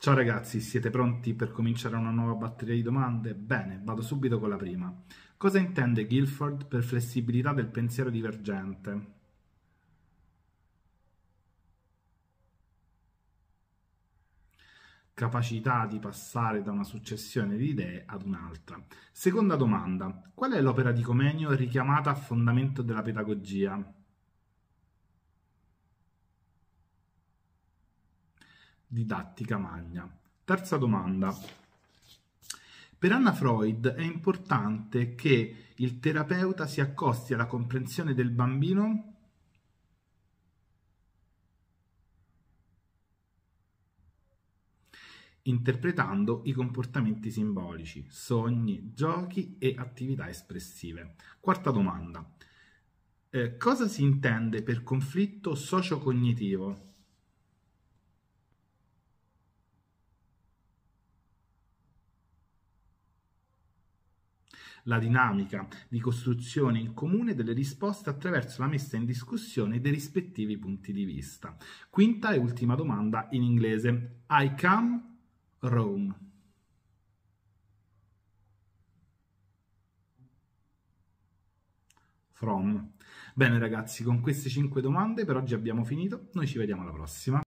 Ciao ragazzi, siete pronti per cominciare una nuova batteria di domande? Bene, vado subito con la prima. Cosa intende Guilford per flessibilità del pensiero divergente? capacità di passare da una successione di idee ad un'altra. Seconda domanda, qual è l'opera di Comenio richiamata a fondamento della pedagogia? didattica magna. Terza domanda. Per Anna Freud è importante che il terapeuta si accosti alla comprensione del bambino interpretando i comportamenti simbolici, sogni, giochi e attività espressive. Quarta domanda. Eh, cosa si intende per conflitto sociocognitivo? la dinamica di costruzione in comune delle risposte attraverso la messa in discussione dei rispettivi punti di vista. Quinta e ultima domanda in inglese. I come Rome. From. Bene ragazzi, con queste 5 domande per oggi abbiamo finito, noi ci vediamo alla prossima.